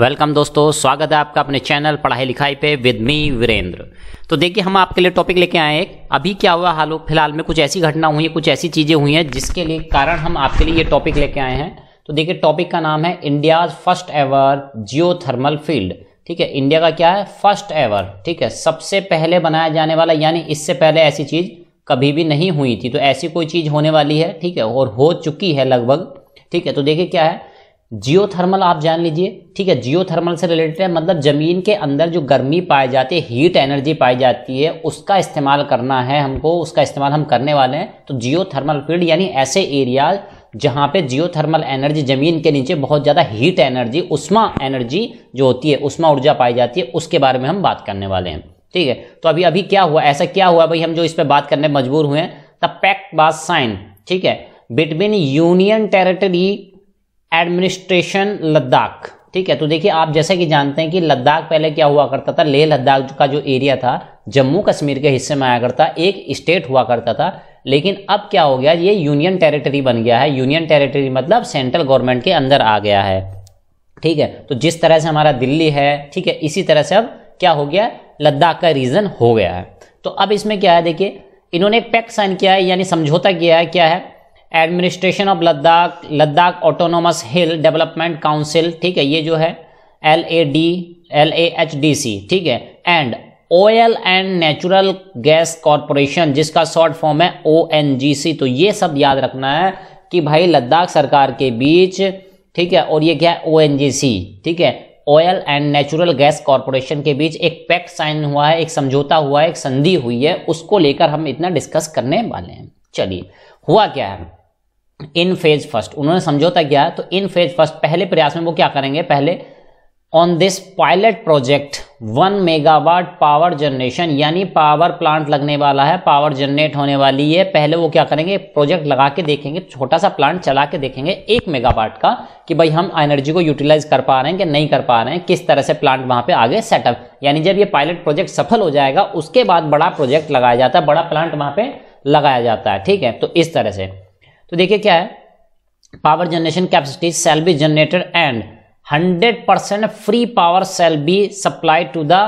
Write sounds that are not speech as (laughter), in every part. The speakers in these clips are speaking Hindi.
वेलकम दोस्तों स्वागत है आपका अपने चैनल पढ़ाई लिखाई पे विद मी वीरेंद्र तो देखिए हम आपके लिए टॉपिक लेके आए हैं अभी क्या हुआ हाल फिलहाल में कुछ ऐसी घटना हुई है कुछ ऐसी चीज़ें हुई हैं जिसके लिए कारण हम आपके लिए ये टॉपिक लेके आए हैं तो देखिए टॉपिक का नाम है India first ever geothermal field ठीक है इंडिया का क्या है फर्स्ट एवर ठीक है सबसे पहले बनाया जाने वाला यानी इससे पहले ऐसी चीज़ कभी भी नहीं हुई थी तो ऐसी कोई चीज़ होने वाली है ठीक है और हो चुकी है लगभग ठीक है तो देखिए क्या है जियो आप जान लीजिए ठीक है जियो थर्मल से रिलेटेड है मतलब ज़मीन के अंदर जो गर्मी पाई जाती है हीट एनर्जी पाई जाती है उसका इस्तेमाल करना है हमको उसका इस्तेमाल हम करने वाले हैं तो जियो थर्मल फील्ड यानी ऐसे एरिया जहाँ पे जियो थर्मल एनर्जी ज़मीन के नीचे बहुत ज़्यादा हीट एनर्जी उष्मा एनर्जी जो होती है उष्मा ऊर्जा पाई जाती है उसके बारे में हम बात करने वाले हैं ठीक है तो अभी अभी क्या हुआ ऐसा क्या हुआ भाई हम जो इस पर बात करने मजबूर हुए हैं द पैक्ट बाज साइन ठीक है between union territory administration Ladakh ठीक है तो देखिए आप जैसा कि जानते हैं कि लद्दाख पहले क्या हुआ करता था लेह लद्दाख का जो एरिया था जम्मू कश्मीर के हिस्से में आया करता एक स्टेट हुआ करता था लेकिन अब क्या हो गया ये यूनियन टेरिटरी बन गया है यूनियन टेरिटरी मतलब सेंट्रल गवर्नमेंट के अंदर आ गया है ठीक है तो जिस तरह से हमारा दिल्ली है ठीक है इसी तरह से अब क्या हो गया लद्दाख का रीजन हो गया है तो अब इसमें क्या है देखिए इन्होंने पैक्ट साइन किया है यानी समझौता किया है क्या है administration of Ladakh Ladakh autonomous hill development council ठीक है ये जो है L A D L A H D C ठीक है and oil and natural gas corporation जिसका शॉर्ट फॉर्म है ओ एन जी सी तो ये सब याद रखना है कि भाई लद्दाख सरकार के बीच ठीक है और ये क्या है ओ एन जी सी ठीक है oil and natural gas corporation के बीच एक पैक्ट साइन हुआ है एक समझौता हुआ है एक संधि हुई है उसको लेकर हम इतना डिस्कस करने वाले हैं चलिए हुआ क्या है इन फेज फर्स्ट उन्होंने समझौता किया तो इन फेज फर्स्ट पहले प्रयास में वो क्या करेंगे पहले on this pilot project one megawatt power generation यानी पावर प्लांट लगने वाला है पावर जनरेट होने वाली है पहले वो क्या करेंगे प्रोजेक्ट लगा के देखेंगे छोटा सा प्लांट चला के देखेंगे एक मेगावाट का कि भाई हम एनर्जी को यूटिलाइज कर पा रहे हैं कि नहीं कर पा रहे हैं किस तरह से प्लांट वहां पे आगे सेटअप यानी जब ये पायलट प्रोजेक्ट सफल हो जाएगा उसके बाद बड़ा प्रोजेक्ट लगाया जाता है बड़ा प्लांट वहां पर लगाया जाता है ठीक है तो इस तरह से तो देखिए क्या है power generation capacity shall be generated and 100 percent free power shall be supply to the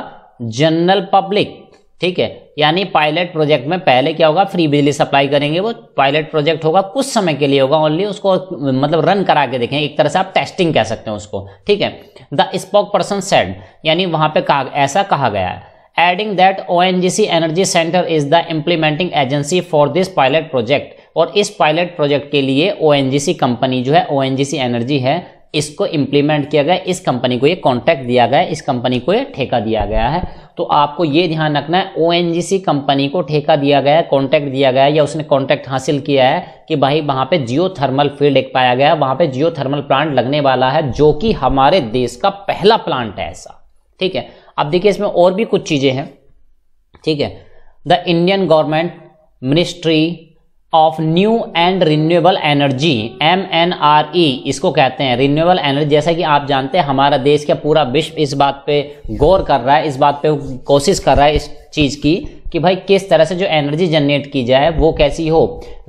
general public ठीक है यानी पायलट प्रोजेक्ट में पहले क्या होगा फ्री बिजली सप्लाई करेंगे वो पायलट प्रोजेक्ट होगा कुछ समय के लिए होगा ओनली उसको मतलब रन करा के देखें एक तरह से आप टेस्टिंग कह सकते हैं उसको ठीक है द स्पोक पर्सन सेड यानी वहां पे कहा ऐसा कहा गया है adding that O energy centre is the implementing agency for this pilot project और इस पायलट प्रोजेक्ट के लिए ओ कंपनी जो है ओ एनर्जी है इसको इम्प्लीमेंट किया गया इस कंपनी को ये कॉन्ट्रैक्ट दिया गया इस कंपनी को ये ठेका दिया गया है तो आपको ये ध्यान रखना है ओ कंपनी को ठेका दिया गया कॉन्टैक्ट कॉन्ट्रैक्ट दिया गया या उसने कॉन्ट्रैक्ट हासिल किया है कि भाई वहाँ पे जियो थर्मल फील्ड एक पाया गया वहाँ पे जियो थर्मल प्लांट लगने वाला है जो कि हमारे देश का पहला प्लांट है ऐसा ठीक है अब देखिए इसमें और भी कुछ चीज़ें हैं ठीक है the Indian government ministry of new and renewable energy M N R E इसको कहते हैं रिन्यूएबल एनर्जी जैसा कि आप जानते हैं हमारा देश का पूरा विश्व इस बात पे गौर कर रहा है इस बात पे कोशिश कर रहा है इस चीज़ की कि भाई किस तरह से जो एनर्जी जनरेट की जाए वो कैसी हो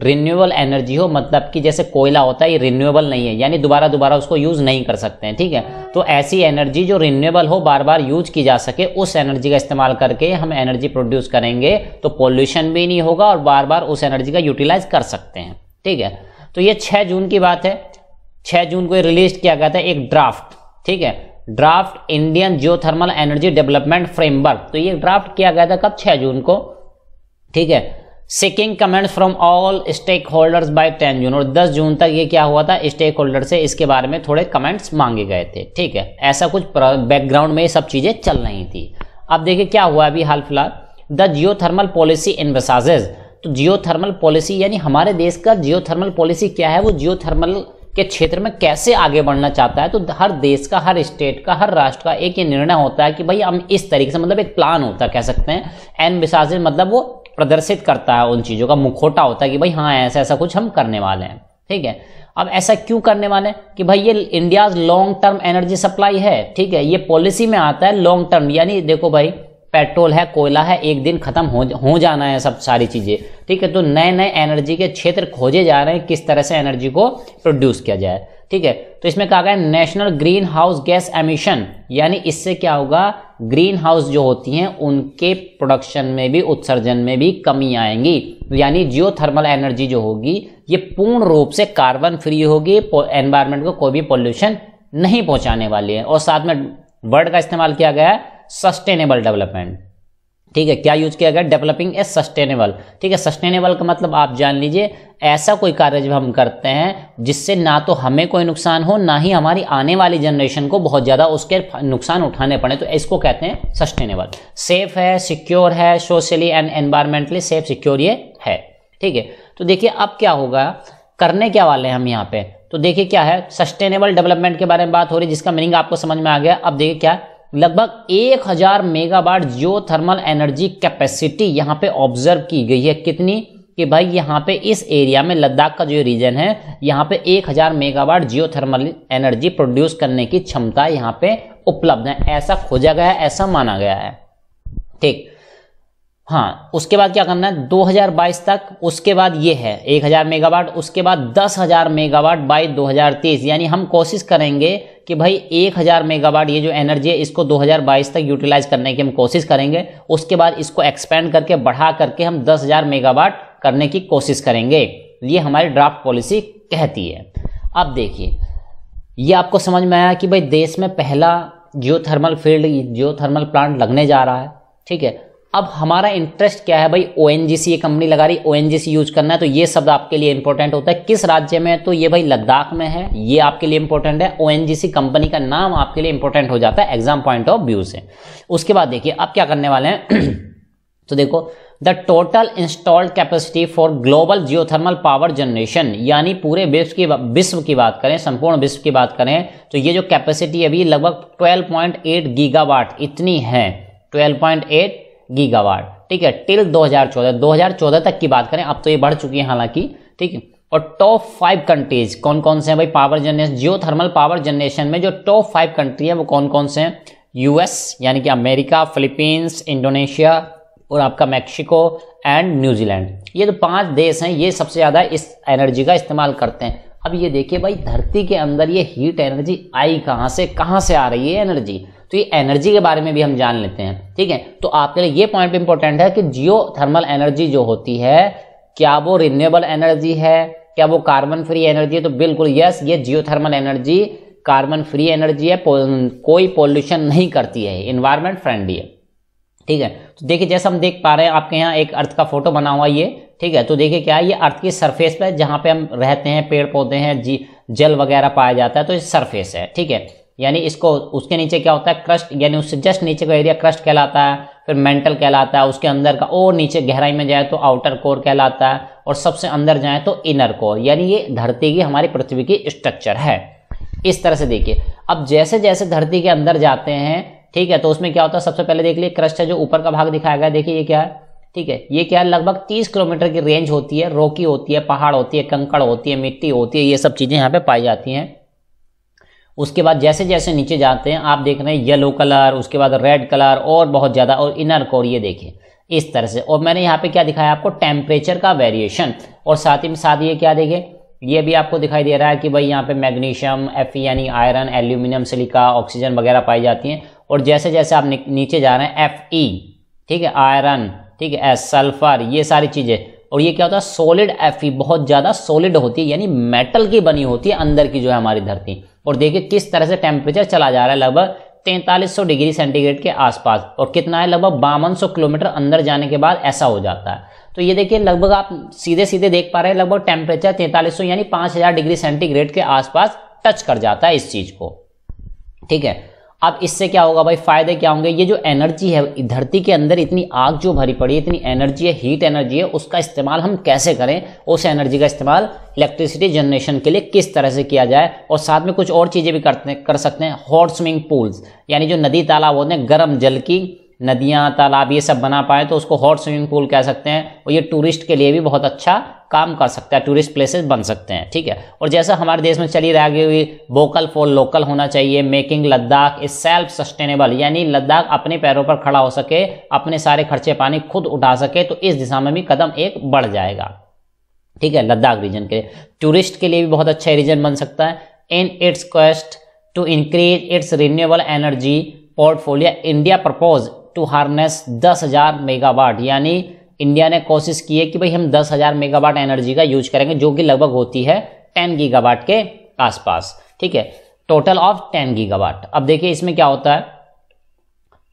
रिन्यूएबल एनर्जी हो मतलब कि जैसे कोयला होता है ये रिन्यूएबल नहीं है यानी दोबारा दोबारा उसको यूज़ नहीं कर सकते हैं ठीक है तो ऐसी एनर्जी जो रिन्यूएबल हो बार बार यूज की जा सके उस एनर्जी का इस्तेमाल करके हम एनर्जी प्रोड्यूस करेंगे तो पॉल्यूशन भी नहीं होगा और बार बार उस एनर्जी का यूटिलाइज कर सकते हैं ठीक है तो ये छः जून की बात है छः जून को रिलीज किया गया था एक ड्राफ्ट ठीक है draft Indian geothermal energy development framework तो ये ड्राफ्ट किया गया था कब 6 जून को ठीक है seeking comments from all stakeholders by 10 June और 10 जून तक ये क्या हुआ था स्टेक होल्डर से इसके बारे में थोड़े कमेंट्स मांगे गए थे ठीक है ऐसा कुछ बैकग्राउंड में ये सब चीज़ें चल रही थी अब देखिए क्या हुआ अभी हाल फिलहाल the geothermal policy envisages तो जियो थर्मल पॉलिसी यानी हमारे देश का जियो थर्मल पॉलिसी क्या है वो जियो थर्मल के क्षेत्र में कैसे आगे बढ़ना चाहता है तो हर देश का हर स्टेट का हर राष्ट्र का एक ये निर्णय होता है कि भाई हम इस तरीके से मतलब एक प्लान होता है कह सकते हैं एन विशासित मतलब वो प्रदर्शित करता है उन चीज़ों का मुखोटा होता है कि भाई हाँ ऐसा ऐसा कुछ हम करने वाले हैं ठीक है अब ऐसा क्यों करने वाले हैं कि भाई ये India's long term energy supply है ठीक है ये पॉलिसी में आता है लॉन्ग टर्म यानी देखो भाई पेट्रोल है कोयला है एक दिन खत्म हो हो जाना है सब सारी चीज़ें ठीक है तो नए नए एनर्जी के क्षेत्र खोजे जा रहे हैं किस तरह से एनर्जी को प्रोड्यूस किया जाए ठीक है तो इसमें कहा गया national greenhouse gas emission यानी इससे क्या होगा ग्रीन हाउस जो होती हैं उनके प्रोडक्शन में भी उत्सर्जन में भी कमी आएंगी यानी जियो थर्मल एनर्जी जो होगी ये पूर्ण रूप से कार्बन फ्री होगी एनवायरमेंट को कोई भी पॉल्यूशन नहीं पहुंचाने वाली है और साथ में वर्ड का इस्तेमाल किया गया है सस्टेनेबल डेवलपमेंट ठीक है क्या यूज किया गया डेवलपिंग ए सस्टेनेबल ठीक है सस्टेनेबल का मतलब आप जान लीजिए ऐसा कोई कार्य जब हम करते हैं जिससे ना तो हमें कोई नुकसान हो ना ही हमारी आने वाली जनरेशन को बहुत ज़्यादा उसके नुकसान उठाने पड़े तो इसको कहते हैं सस्टेनेबल सेफ है सिक्योर है socially and environmentally safe secure ये है ठीक है तो देखिए अब क्या होगा करने क्या वाले हैं हम यहाँ पे तो देखिए क्या है सस्टेनेबल डेवलपमेंट के बारे में बात हो रही है जिसका मीनिंग आपको समझ में आ गया अब देखिए क्या लगभग 1000 megawatt geothermal energy capacity यहाँ पे ऑब्जर्व की गई है कितनी कि भाई यहाँ पे इस एरिया में लद्दाख का जो रीजन है यहाँ पे 1000 megawatt geothermal energy produce करने की क्षमता यहाँ पे उपलब्ध है ऐसा खोजा गया है ऐसा माना गया है ठीक हाँ उसके बाद क्या करना है 2022 तक उसके बाद ये है 1000 मेगावाट उसके बाद 10000 मेगावाट बाय 2023 यानी हम कोशिश करेंगे कि भाई 1000 मेगावाट ये जो एनर्जी है इसको 2022 तक यूटिलाइज करने की हम कोशिश करेंगे उसके बाद इसको एक्सपेंड करके बढ़ा करके हम 10000 मेगावाट करने की कोशिश करेंगे ये हमारी ड्राफ्ट पॉलिसी कहती है अब देखिए ये आपको समझ में आया कि भाई देश में पहला geothermal field geothermal plant लगने जा रहा है ठीक है अब हमारा इंटरेस्ट क्या है भाई ओ ये कंपनी लगा रही ओ यूज करना है तो ये शब्द आपके लिए इंपॉर्टेंट होता है किस राज्य में है तो ये भाई लद्दाख में है ये आपके लिए इंपॉर्टेंट है ओ कंपनी का नाम आपके लिए इंपॉर्टेंट हो जाता है एग्जाम पॉइंट ऑफ व्यू से उसके बाद देखिए अब क्या करने वाले हैं (clears throat) तो देखो the total installed capacity for global geothermal power generation यानी पूरे विश्व की विश्व की बात करें संपूर्ण विश्व की बात करें तो ये जो कैपेसिटी अभी लगभग 12.8 गीगावाट इतनी है 12.8 गीगावाट ठीक है टिल 2014 2014 तक की बात करें अब तो ये बढ़ चुकी है हालांकि ठीक है और टॉप फाइव कंट्रीज कौन कौन से हैं भाई power generation geothermal power generation में जो टॉप फाइव कंट्री है वो कौन कौन से हैं यूएस यानी कि अमेरिका फिलीपींस इंडोनेशिया और आपका मैक्सिको एंड न्यूजीलैंड ये जो तो पांच देश हैं ये सबसे ज़्यादा इस एनर्जी का इस्तेमाल करते हैं अब ये देखिए भाई धरती के अंदर ये हीट एनर्जी आई कहाँ से कहाँ से आ रही है एनर्जी तो ये एनर्जी के बारे में भी हम जान लेते हैं ठीक है तो आपके लिए ये पॉइंट इंपॉर्टेंट है कि जियो थर्मल एनर्जी जो होती है क्या वो रिन्यूएबल एनर्जी है क्या वो कार्बन फ्री एनर्जी है तो बिल्कुल यस ये geothermal energy carbon free energy है कोई पोल्यूशन नहीं करती है इन्वायरमेंट फ्रेंडली है ठीक है तो देखिए जैसा हम देख पा रहे हैं आपके यहाँ एक अर्थ का फोटो बना हुआ ये ठीक है तो देखिए क्या है ये अर्थ की सरफेस पे जहाँ पे हम रहते हैं पेड़ पौधे हैं जी जल वगैरह पाया जाता है तो ये सरफेस है ठीक है यानी इसको उसके नीचे क्या होता है क्रस्ट यानी उससे जस्ट नीचे का एरिया क्रस्ट कहलाता है फिर मेंटल कहलाता है उसके अंदर का और नीचे गहराई में जाए तो आउटर कोर कहलाता है और सबसे अंदर जाए तो इनर कोर यानी ये धरती की हमारी पृथ्वी की स्ट्रक्चर है इस तरह से देखिए अब जैसे जैसे धरती के अंदर जाते हैं ठीक है तो उसमें क्या होता है सबसे पहले देख लिए क्रस्ट है जो ऊपर का भाग दिखाया गया देखिए ये क्या है ठीक है ये क्या है लगभग तीस किलोमीटर की रेंज होती है रोकी होती है पहाड़ होती है कंकड़ होती है मिट्टी होती है ये सब चीज़ें यहाँ पे पाई जाती हैं उसके बाद जैसे जैसे नीचे जाते हैं आप देख रहे हैं येलो कलर उसके बाद रेड कलर और बहुत ज़्यादा और इनर कोर ये देखिए इस तरह से और मैंने यहाँ पे क्या दिखाया आपको टेम्परेचर का वेरिएशन और साथ ही साथ ये क्या देखिए ये भी आपको दिखाई दे रहा है कि भाई यहाँ पे मैग्नीशियम एफ यानी आयरन एल्यूमिनियम सिलिका ऑक्सीजन वगैरह पाई जाती हैं और जैसे जैसे आप नीचे जा रहे हैं एफ ई ठीक है आयरन ठीक है एस सल्फर ये सारी चीज़ें और ये क्या होता है सॉलिड एफ बहुत ज़्यादा सॉलिड होती है यानी मेटल की बनी होती है अंदर की जो है हमारी धरती और देखिए किस तरह से टेम्परेचर चला जा रहा है लगभग तैंतालीस डिग्री सेंटीग्रेड के आसपास और कितना है लगभग बावन किलोमीटर अंदर जाने के बाद ऐसा हो जाता है तो ये देखिए लगभग आप सीधे सीधे देख पा रहे हैं लगभग टेम्परेचर तैंतालीस यानी पाँच डिग्री सेंटीग्रेड के आसपास टच कर जाता है इस चीज़ को ठीक है अब इससे क्या होगा भाई फायदे क्या होंगे ये जो एनर्जी है धरती के अंदर इतनी आग जो भरी पड़ी है इतनी एनर्जी है हीट एनर्जी है उसका इस्तेमाल हम कैसे करें उस एनर्जी का इस्तेमाल इलेक्ट्रिसिटी जनरेशन के लिए किस तरह से किया जाए और साथ में कुछ और चीज़ें भी करते कर सकते हैं हॉट स्विमिंग पूल्स यानी जो नदी तालाब होते हैं गर्म जल की नदियाँ तालाब ये सब बना पाए तो उसको हॉट स्विमिंग पूल कह सकते हैं और ये टूरिस्ट के लिए भी बहुत अच्छा काम कर सकता है टूरिस्ट प्लेसेस बन सकते हैं ठीक है और जैसा हमारे देश में चली रह गई हुई वोकल फॉर लोकल होना चाहिए making Ladakh is self sustainable यानी लद्दाख अपने पैरों पर खड़ा हो सके अपने सारे खर्चे पानी खुद उठा सके तो इस दिशा में भी कदम एक बढ़ जाएगा ठीक है लद्दाख रीजन के लिए टूरिस्ट के लिए भी बहुत अच्छा रीजन बन सकता है in its quest to increase its renewable energy portfolio India propose to harness 10,000 megawatt यानी इंडिया ने कोशिश की है कि भाई हम 10,000 मेगावाट एनर्जी का यूज करेंगे जो कि लगभग होती है 10 गीगावाट के आसपास ठीक है टोटल ऑफ 10 गीगावाट अब देखिए इसमें क्या होता है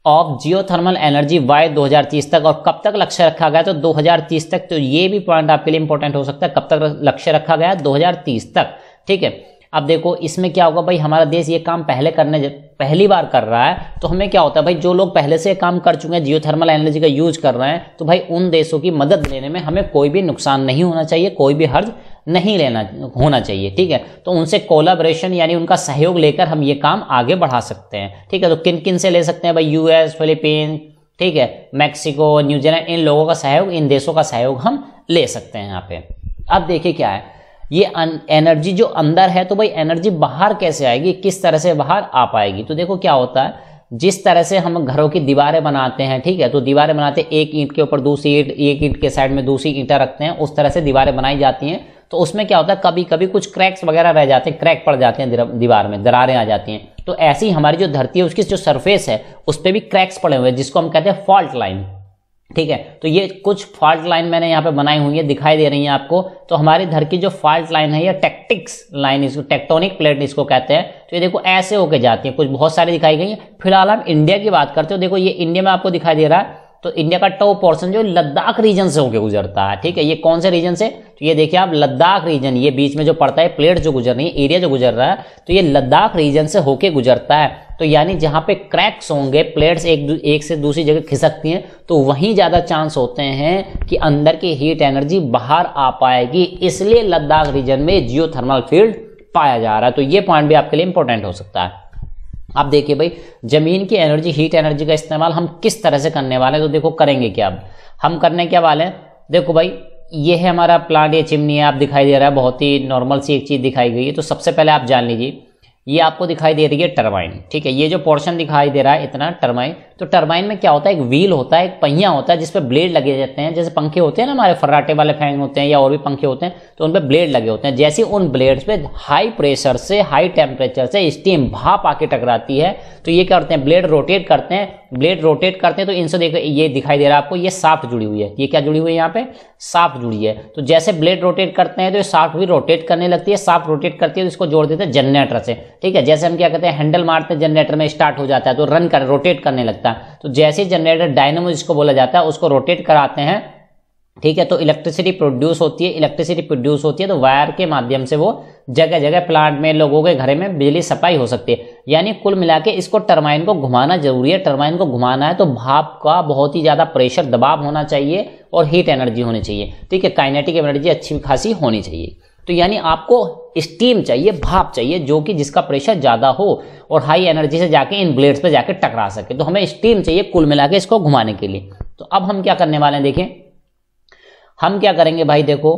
ऑफ जियोथर्मल एनर्जी वाई 2030 तक और कब तक लक्ष्य रखा गया तो 2030 तक तो ये भी पॉइंट आपके लिए इंपॉर्टेंट हो सकता है कब तक लक्ष्य रखा गया 2030 तक ठीक है अब देखो इसमें क्या होगा भाई हमारा देश ये काम पहले करने पहली बार कर रहा है तो हमें क्या होता है भाई जो लोग पहले से काम कर चुके हैं जियोथर्मल एनर्जी का यूज कर रहे हैं तो भाई उन देशों की मदद लेने में हमें कोई भी नुकसान नहीं होना चाहिए कोई भी हर्ज नहीं लेना होना चाहिए ठीक है तो उनसे कोलाब्रेशन यानी उनका सहयोग लेकर हम ये काम आगे बढ़ा सकते हैं ठीक है तो किन किन से ले सकते हैं भाई यूएस फिलीपीन ठीक है मैक्सिको न्यूजीलैंड इन लोगों का सहयोग इन देशों का सहयोग हम ले सकते हैं यहाँ पे अब देखिए क्या है ये एनर्जी जो अंदर है तो भाई एनर्जी बाहर कैसे आएगी किस तरह से बाहर आ पाएगी तो देखो क्या होता है जिस तरह से हम घरों की दीवारें बनाते हैं ठीक है तो दीवारें बनाते हैं एक ईंट के ऊपर दूसरी ईंट एक ईंट के साइड में दूसरी ईंटा रखते हैं उस तरह से दीवारें बनाई जाती हैं तो उसमें क्या होता है कभी कभी कुछ क्रैक्स वगैरह रह जाते हैं क्रैक पड़ जाते हैं दीवार में दरारें आ जाती हैं तो ऐसी हमारी जो धरती है उसकी जो सरफेस है उस पर भी क्रैक्स पड़े हुए हैं जिसको हम कहते हैं फॉल्ट लाइन ठीक है तो ये कुछ फॉल्ट लाइन मैंने यहाँ पे बनाई हुई है दिखाई दे रही है आपको तो हमारी धर की जो फॉल्ट लाइन है या टेक्टिक्स लाइन इसको टेक्टोनिक प्लेट इसको कहते हैं तो ये देखो ऐसे होके जाती है कुछ बहुत सारी दिखाई गई है फिलहाल हम इंडिया की बात करते हो देखो ये इंडिया में आपको दिखाई दे रहा है तो इंडिया का टॉप पोर्सन जो लद्दाख रीजन से होकर गुजरता है ठीक है ये कौन से रीजन से तो ये देखिए आप लद्दाख रीजन ये बीच में जो पड़ता है प्लेट जो गुजर रही है एरिया जो गुजर रहा है तो ये लद्दाख रीजन से होके गुजरता है तो यानी जहां पे क्रैक्स होंगे प्लेट्स एक एक से दूसरी जगह खिसकती हैं तो वहीं ज़्यादा चांस होते हैं कि अंदर की हीट एनर्जी बाहर आ पाएगी इसलिए लद्दाख रीजन में जियो फील्ड पाया जा रहा है तो ये पॉइंट भी आपके लिए इंपॉर्टेंट हो सकता है आप देखिए भाई ज़मीन की एनर्जी हीट एनर्जी का इस्तेमाल हम किस तरह से करने वाले हैं तो देखो करेंगे क्या हम करने क्या वाले हैं देखो भाई ये है हमारा प्लांट ये चिमनी है आप दिखाई दे रहा है बहुत ही नॉर्मल सी एक चीज़ दिखाई गई है तो सबसे पहले आप जान लीजिए ये आपको दिखाई दे रही है टर्बाइन ठीक है ये जो पोर्शन दिखाई दे रहा है इतना टर्बाइन तो टरबाइन में क्या होता है एक व्हील होता है एक पहिया होता है जिस पर ब्लेड लगे जाते हैं जैसे पंखे होते हैं ना हमारे फर्राटे वाले फैन होते हैं या और भी पंखे होते हैं तो उन पर ब्लेड लगे होते हैं जैसे उन ब्लेड्स पे हाई प्रेशर से हाई टेम्परेचर से स्टीम भाप आके टकराती है तो ये करते हैं ब्लेड रोटेट करते हैं ब्लेड रोटेट करते हैं तो इनसे देखो ये दिखाई दे रहा है आपको ये साफ जुड़ी हुई है ये क्या जुड़ी हुई है यहाँ पे साफ जुड़ी है तो जैसे ब्लेड रोटेट करते हैं तो ये साफ भी रोटेट करने लगती है साफ रोटेट करती है तो इसको जोड़ देते हैं जनरेटर से ठीक है जैसे हम क्या कहते हैं हैंडल मारते हैं जनरेटर में स्टार्ट हो जाता है तो रन कर रोटेट करने लगता है सकता है तो जैसे जनरेटर डायनमो जिसको बोला जाता है उसको रोटेट कराते हैं ठीक है तो इलेक्ट्रिसिटी प्रोड्यूस होती है इलेक्ट्रिसिटी प्रोड्यूस होती है तो वायर के माध्यम से वो जगह जगह प्लांट में लोगों के घर में बिजली सप्लाई हो सकती है यानी कुल मिला के इसको टर्माइन को घुमाना जरूरी है टर्माइन को घुमाना है तो भाप का बहुत ही ज़्यादा प्रेशर दबाव होना चाहिए और हीट एनर्जी होनी चाहिए ठीक है काइनेटिक एनर्जी अच्छी खासी होनी चाहिए तो यानी आपको स्टीम चाहिए भाप चाहिए जो कि जिसका प्रेशर ज़्यादा हो और हाई एनर्जी से जाके इन ब्लेड्स पे जाके टकरा सके तो हमें स्टीम चाहिए कुल मिला के इसको घुमाने के लिए तो अब हम क्या करने वाले हैं देखें हम क्या करेंगे भाई देखो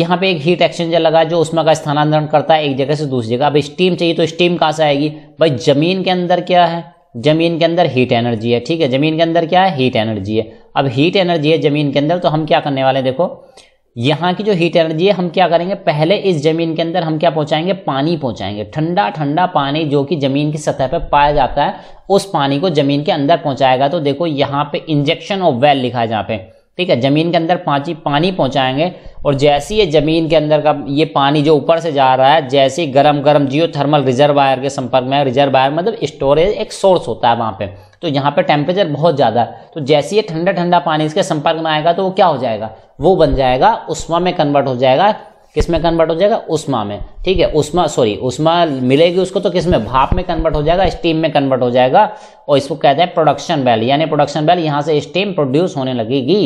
यहाँ पे एक हीट एक्सचेंजर लगा जो उसमें का स्थानांतरण करता है एक जगह से दूसरी जगह अब स्टीम चाहिए तो स्टीम कहाँ से आएगी भाई जमीन के अंदर क्या है जमीन के अंदर हीट एनर्जी है ठीक है जमीन के अंदर क्या है हीट एनर्जी है अब हीट एनर्जी है जमीन के अंदर तो हम क्या करने वाले देखो यहाँ की जो हीट एनर्जी है हम क्या करेंगे पहले इस जमीन के अंदर हम क्या पहुँचाएंगे पानी पहुँचाएंगे ठंडा ठंडा पानी जो कि जमीन की सतह पर पाया जाता है उस पानी को जमीन के अंदर पहुँचाएगा तो देखो यहाँ पे इंजेक्शन ऑफ वेल लिखा है जहाँ पे ठीक है जमीन के अंदर पाँची पानी पहुँचाएंगे और जैसे ये जमीन के अंदर का ये पानी जो ऊपर से जा रहा है जैसे गर्म गर्म जियो थर्मल रिजर्वायर के संपर्क में रिजर्वायर मतलब स्टोरेज एक सोर्स होता है वहाँ पर तो यहाँ पर टेम्परेचर बहुत ज़्यादा तो जैसे ये ठंडा ठंडा पानी इसके संपर्क में आएगा तो वो क्या हो जाएगा वो बन जाएगा उष्मा में कन्वर्ट हो जाएगा किस में कन्वर्ट हो जाएगा उष्मा में ठीक है उष्मा सॉरी उष्मा मिलेगी उसको तो किस में भाप में कन्वर्ट हो जाएगा स्टीम में कन्वर्ट हो जाएगा और इसको कहते हैं प्रोडक्शन बैल यानी प्रोडक्शन बैल यहाँ से स्टीम प्रोड्यूस होने लगेगी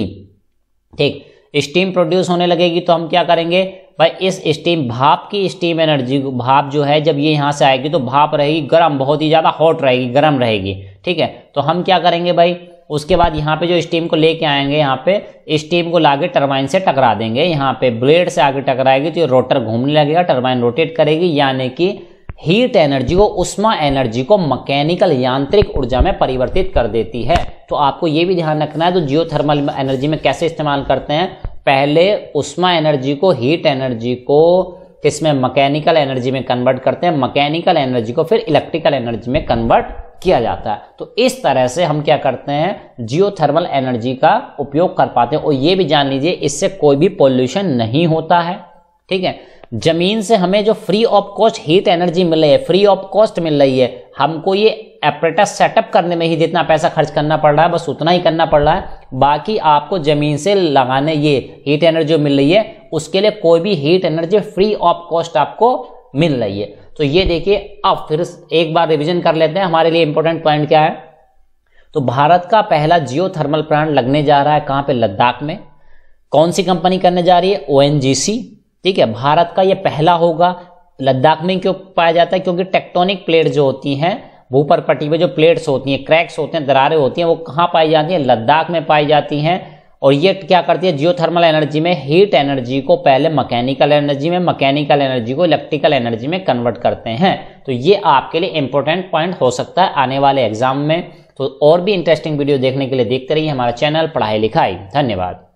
ठीक स्टीम प्रोड्यूस होने लगेगी तो हम क्या करेंगे भाई इस स्टीम भाप की स्टीम एनर्जी भाप जो है जब ये यहाँ से आएगी तो भाप रहेगी गर्म बहुत ही ज़्यादा हॉट रहेगी गर्म रहेगी ठीक है तो हम क्या करेंगे भाई उसके बाद यहाँ पे जो स्टीम को लेके आएंगे यहाँ पे स्टीम को लाके टरबाइन से टकरा देंगे यहाँ पे ब्लेड से आगे टकराएगी तो ये रोटर घूमने लगेगा टरबाइन रोटेट करेगी यानी कि हीट एनर्जी को उष्मा एनर्जी को मैकेनिकल यांत्रिक ऊर्जा में परिवर्तित कर देती है तो आपको ये भी ध्यान रखना है तो जियो थर्मल एनर्जी में कैसे इस्तेमाल करते हैं पहले उष्मा एनर्जी को हीट एनर्जी को किसमें मैकेनिकल एनर्जी में कन्वर्ट करते हैं मैकेनिकल एनर्जी को फिर इलेक्ट्रिकल एनर्जी में कन्वर्ट किया जाता है तो इस तरह से हम क्या करते हैं जियोथर्मल एनर्जी का उपयोग कर पाते हैं और ये भी जान लीजिए इससे कोई भी पोल्यूशन नहीं होता है ठीक है जमीन से हमें जो free of cost heat energy मिल रही है फ्री ऑफ कॉस्ट मिल रही है हमको ये एपरेटस सेटअप करने में ही जितना पैसा खर्च करना पड़ रहा है बस उतना ही करना पड़ रहा है बाकी आपको ज़मीन से लगाने ये हीट एनर्जी मिल रही है उसके लिए कोई भी heat energy free of cost आपको मिल रही है तो ये देखिए अब फिर एक बार रिविजन कर लेते हैं हमारे लिए इंपॉर्टेंट पॉइंट क्या है तो भारत का पहला जियो थर्मल प्लांट लगने जा रहा है कहाँ पे लद्दाख में कौन सी कंपनी करने जा रही है ओ ठीक है भारत का ये पहला होगा लद्दाख में क्यों पाया जाता है क्योंकि टेक्टोनिक प्लेट जो होती हैं भूपर पट्टी में जो प्लेट्स होती हैं क्रैक्स होते हैं दरारें होती हैं वो कहाँ पाई जाती हैं लद्दाख में पाई जाती हैं और ये क्या करती है जियोथर्मल एनर्जी में हीट एनर्जी को पहले मैकेनिकल एनर्जी में मैकेनिकल एनर्जी को इलेक्ट्रिकल एनर्जी में कन्वर्ट करते हैं तो ये आपके लिए इंपॉर्टेंट पॉइंट हो सकता है आने वाले एग्जाम में तो और भी इंटरेस्टिंग वीडियो देखने के लिए देखते रहिए हमारा चैनल पढ़ाई लिखाई धन्यवाद